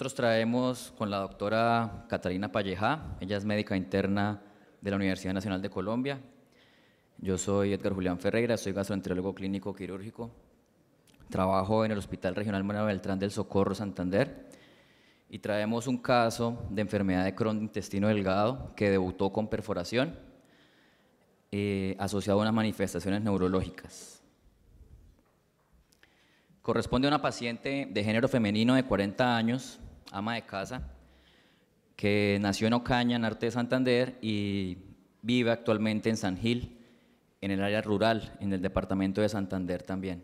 Nosotros traemos con la doctora Catalina Palleja, ella es médica interna de la Universidad Nacional de Colombia. Yo soy Edgar Julián Ferreira, soy gastroenterólogo clínico quirúrgico. Trabajo en el Hospital Regional Manuel Beltrán del Socorro Santander y traemos un caso de enfermedad de Crohn de intestino delgado que debutó con perforación eh, asociado a unas manifestaciones neurológicas. Corresponde a una paciente de género femenino de 40 años ama de casa, que nació en Ocaña, en Arte de Santander, y vive actualmente en San Gil, en el área rural, en el departamento de Santander también.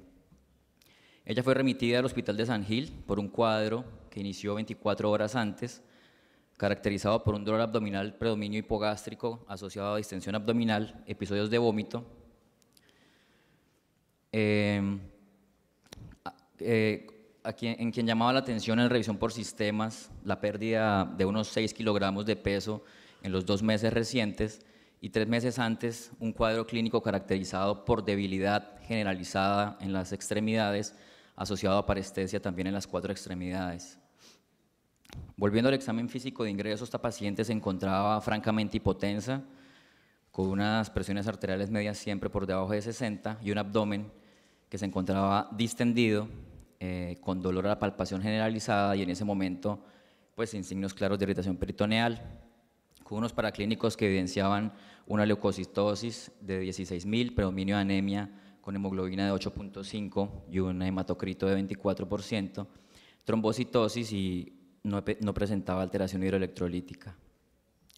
Ella fue remitida al hospital de San Gil por un cuadro que inició 24 horas antes, caracterizado por un dolor abdominal, predominio hipogástrico asociado a distensión abdominal, episodios de vómito. Em, eh, en quien llamaba la atención en revisión por sistemas la pérdida de unos 6 kilogramos de peso en los dos meses recientes y tres meses antes un cuadro clínico caracterizado por debilidad generalizada en las extremidades, asociado a parestesia también en las cuatro extremidades. Volviendo al examen físico de ingreso, esta paciente se encontraba francamente hipotensa, con unas presiones arteriales medias siempre por debajo de 60 y un abdomen que se encontraba distendido eh, con dolor a la palpación generalizada y en ese momento, pues sin signos claros de irritación peritoneal, con unos paraclínicos que evidenciaban una leucocitosis de 16.000, predominio de anemia con hemoglobina de 8.5 y un hematocrito de 24%, trombocitosis y no, presentaba alteración hidroelectrolítica.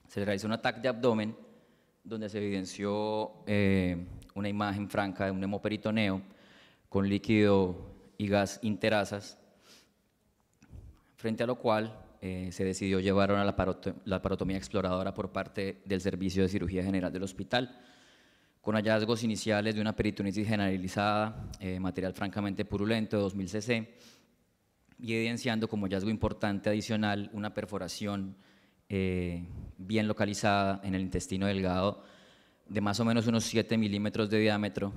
Se realizó un ataque de abdomen donde se evidenció eh, una imagen franca de un hemoperitoneo con líquido y gas interasas, frente a lo cual eh, se decidió llevar a la, parotomía exploradora por parte del Servicio de Cirugía General del Hospital, con hallazgos iniciales de una peritonitis generalizada, eh, material francamente purulento, 2000 cc, y evidenciando como hallazgo importante adicional una perforación eh, bien localizada en el intestino delgado de más o menos unos 7 milímetros de diámetro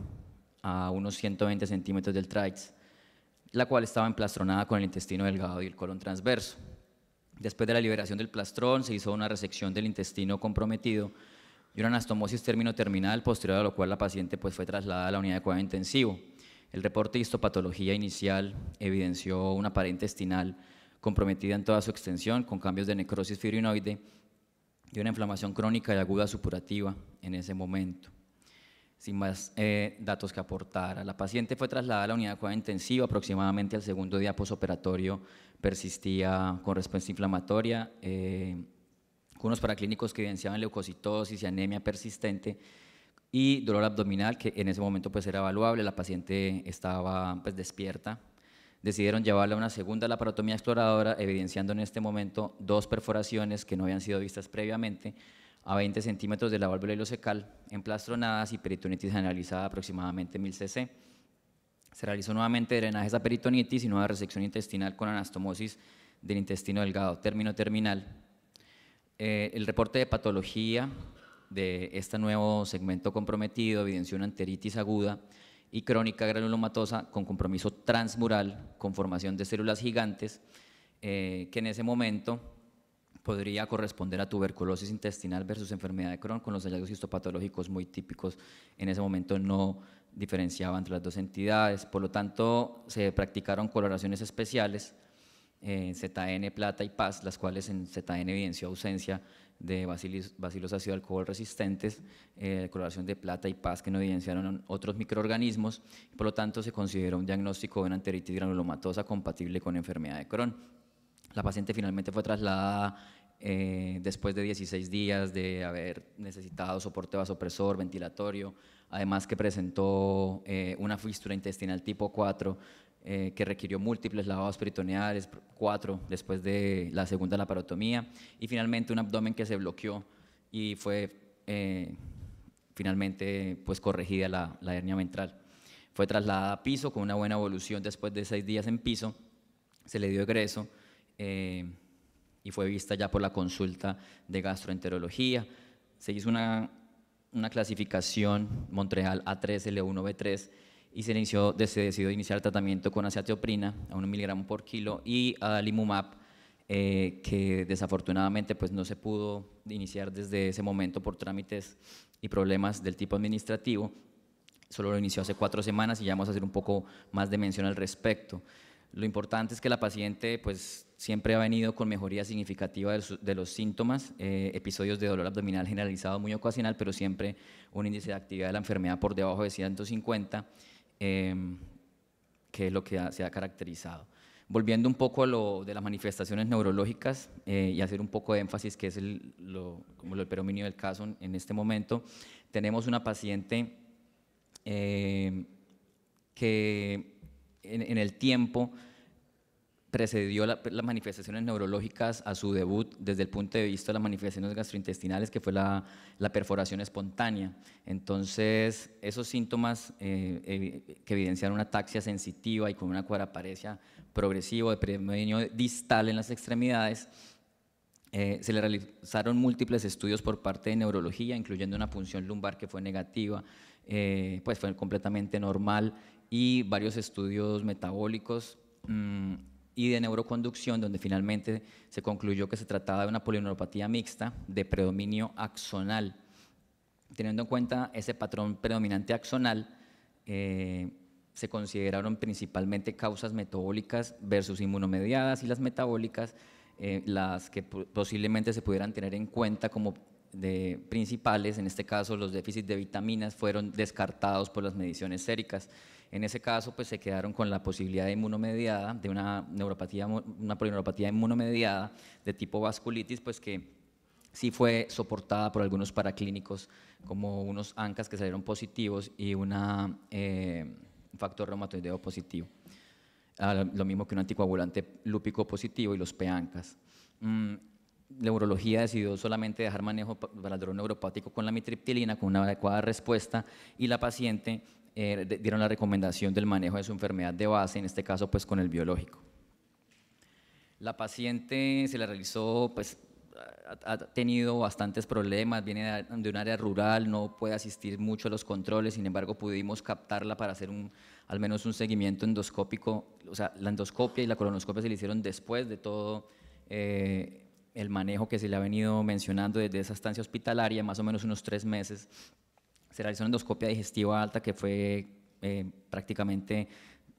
a unos 120 centímetros del traix, la cual estaba emplastronada con el intestino delgado y el colon transverso. Después de la liberación del plastrón se hizo una resección del intestino comprometido y una anastomosis término terminal, posterior a lo cual la paciente pues, fue trasladada a la unidad de cuidado intensivo. El reporte de histopatología inicial evidenció una pared intestinal comprometida en toda su extensión, con cambios de necrosis fibrinoide y una inflamación crónica y aguda supurativa en ese momento sin más eh, datos que aportar. La paciente fue trasladada a la unidad de cuidado intensivo aproximadamente al segundo día posoperatorio, persistía con respuesta inflamatoria, eh, con unos paraclínicos que evidenciaban leucocitosis y anemia persistente y dolor abdominal que en ese momento pues era evaluable, la paciente estaba pues despierta. Decidieron llevarla a una segunda laparotomía exploradora, evidenciando en este momento dos perforaciones que no habían sido vistas previamente, a 20 centímetros de la válvula ilocecal, emplastronadas y peritonitis generalizada aproximadamente 1000 cc. Se realizó nuevamente drenaje a peritonitis y nueva resección intestinal con anastomosis del intestino delgado, término terminal. Eh, el reporte de patología de este nuevo segmento comprometido evidenció una enteritis aguda y crónica granulomatosa con compromiso transmural con formación de células gigantes eh, que en ese momento podría corresponder a tuberculosis intestinal versus enfermedad de Crohn con los hallazgos histopatológicos muy típicos. En ese momento no diferenciaba entre las dos entidades, por lo tanto se practicaron coloraciones especiales en ZN plata y paz, las cuales en ZN evidenció ausencia de bacilos, ácido alcohol resistentes, eh, coloración de plata y paz que no evidenciaron otros microorganismos, por lo tanto se consideró un diagnóstico de una enteritis granulomatosa compatible con enfermedad de Crohn. La paciente finalmente fue trasladada eh, después de 16 días de haber necesitado soporte vasopresor, ventilatorio, además que presentó eh, una fístula intestinal tipo 4 eh, que requirió múltiples lavados peritoneales, 4 después de la segunda laparotomía, y finalmente un abdomen que se bloqueó y fue finalmente pues corregida la, hernia ventral. Fue trasladada a piso con una buena evolución después de 6 días en piso, se le dio egreso y fue vista ya por la consulta de gastroenterología. Se hizo una, clasificación Montreal A3, L1B3 y se, inició, se decidió iniciar tratamiento con acetioprina a 1 miligramo por kilo y alimumab, eh, que desafortunadamente pues, no se pudo iniciar desde ese momento por trámites y problemas del tipo administrativo. Solo lo inició hace cuatro semanas y ya vamos a hacer un poco más de mención al respecto. Lo importante es que la paciente pues, siempre ha venido con mejoría significativa de los, síntomas, eh, episodios de dolor abdominal generalizado muy ocasional, pero siempre un índice de actividad de la enfermedad por debajo de 150, em, que es lo que se ha caracterizado. Volviendo un poco a lo de las manifestaciones neurológicas eh, y hacer un poco de énfasis, que es el, lo, como el del caso en, este momento, tenemos una paciente eh, que en el tiempo precedió las manifestaciones neurológicas a su debut desde el punto de vista de las manifestaciones gastrointestinales, que fue la, perforación espontánea. Entonces, esos síntomas eh, eh, que evidenciaron una taxia sensitiva y con una cuadraparesia progresiva de predominio distal en las extremidades, eh, se le realizaron múltiples estudios por parte de neurología, incluyendo una punción lumbar que fue negativa, pues fue completamente normal, y varios estudios metabólicos mm, y de neuroconducción, donde finalmente se concluyó que se trataba de una polineuropatía mixta de predominio axonal. Teniendo en cuenta ese patrón predominante axonal, eh, se consideraron principalmente causas metabólicas versus inmunomediadas y las metabólicas, eh, las que posiblemente se pudieran tener en cuenta como principales, en este caso los déficits de vitaminas, fueron descartados por las mediciones séricas. En ese caso, pues se quedaron con la posibilidad de inmunomediada, de una neuropatía, una polineuropatía inmunomediada de tipo vasculitis, pues que sí fue soportada por algunos paraclínicos, como unos ANCAS que salieron positivos y un eh, factor reumatoideo positivo. lo mismo que un anticoagulante lúpico positivo y los PANCAS. Mm, neurología decidió solamente dejar manejo para el dolor neuropático con la mitriptilina, con una adecuada respuesta, y la paciente eh, dieron la recomendación del manejo de su enfermedad de base, en este caso pues con el biológico. La paciente se la realizó, pues ha, tenido bastantes problemas, viene de un área rural, no puede asistir mucho a los controles, sin embargo pudimos captarla para hacer un, al menos un seguimiento endoscópico, o sea, la endoscopia y la colonoscopia se le hicieron después de todo eh, el manejo que se le ha venido mencionando desde esa estancia hospitalaria, más o menos unos tres meses se realizó una endoscopia digestiva alta que fue eh, prácticamente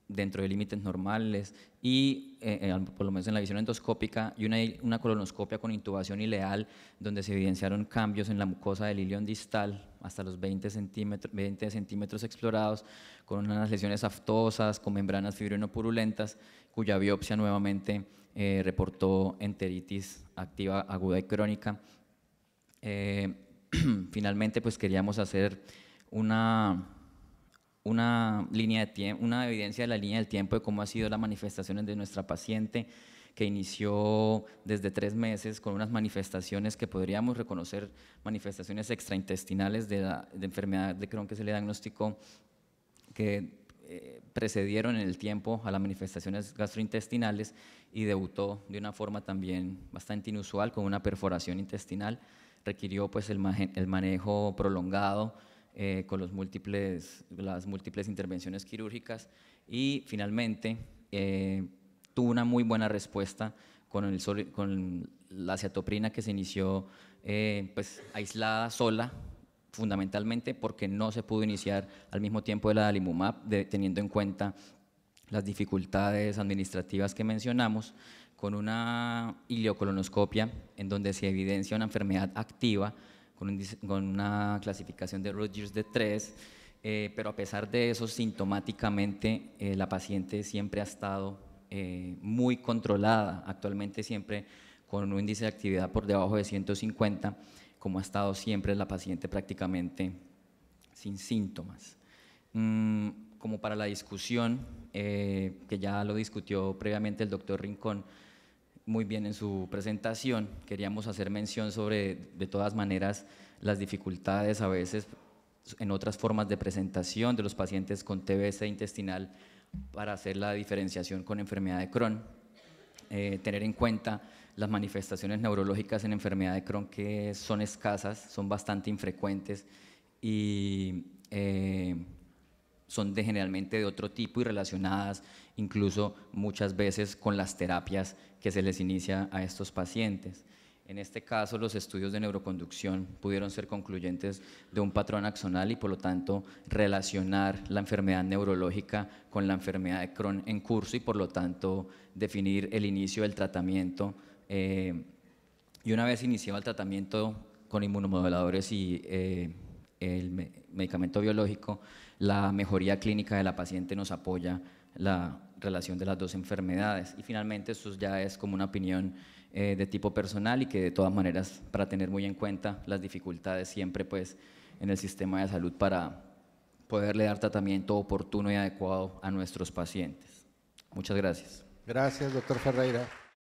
dentro de límites normales y eh, eh, por lo menos en la visión endoscópica y una, una colonoscopia con intubación ileal donde se evidenciaron cambios en la mucosa del ilión distal hasta los 20 centímetros, 20 centímetros explorados con unas lesiones aftosas, con membranas fibrinopurulentas cuya biopsia nuevamente reportó enteritis activa aguda y crónica. finalmente pues queríamos hacer una, línea una evidencia de la línea del tiempo de cómo ha sido las manifestaciones de nuestra paciente que inició desde tres meses con unas manifestaciones que podríamos reconocer manifestaciones extraintestinales de, de enfermedad de Crohn que se le diagnosticó, que eh, precedieron en el tiempo a las manifestaciones gastrointestinales y debutó de una forma también bastante inusual con una perforación intestinal requirió pues el, manejo prolongado eh, con los múltiples, las múltiples intervenciones quirúrgicas y finalmente eh, tuvo una muy buena respuesta con, el, con la ciatoprina que se inició eh, pues aislada sola fundamentalmente porque no se pudo iniciar al mismo tiempo de la dalimumab teniendo en cuenta las dificultades administrativas que mencionamos con una ileocolonoscopia en donde se evidencia una enfermedad activa con, una clasificación de Rogers de 3, eh, pero a pesar de eso, sintomáticamente eh, la paciente siempre ha estado eh, muy controlada, actualmente siempre con un índice de actividad por debajo de 150, como ha estado siempre la paciente prácticamente sin síntomas. Mm, como para la discusión, que ya lo discutió previamente el doctor Rincón, muy bien en su presentación. Queríamos hacer mención sobre, de todas maneras, las dificultades a veces en otras formas de presentación de los pacientes con TBS intestinal para hacer la diferenciación con enfermedad de Crohn. Eh, tener en cuenta las manifestaciones neurológicas en enfermedad de Crohn que son escasas, son bastante infrecuentes y eh, son generalmente de otro tipo y relacionadas incluso muchas veces con las terapias que se les inicia a estos pacientes. En este caso, los estudios de neuroconducción pudieron ser concluyentes de un patrón axonal y, por lo tanto, relacionar la enfermedad neurológica con la enfermedad de Crohn en curso y, por lo tanto, definir el inicio del tratamiento. Eh, y una vez iniciado el tratamiento con inmunomoduladores y eh, el medicamento biológico, la mejoría clínica de la paciente nos apoya la relación de las dos enfermedades. Y finalmente, eso ya es como una opinión eh, de tipo personal y que de todas maneras, para tener muy en cuenta las dificultades siempre pues, en el sistema de salud para poderle dar tratamiento oportuno y adecuado a nuestros pacientes. Muchas gracias. Gracias, doctor Ferreira.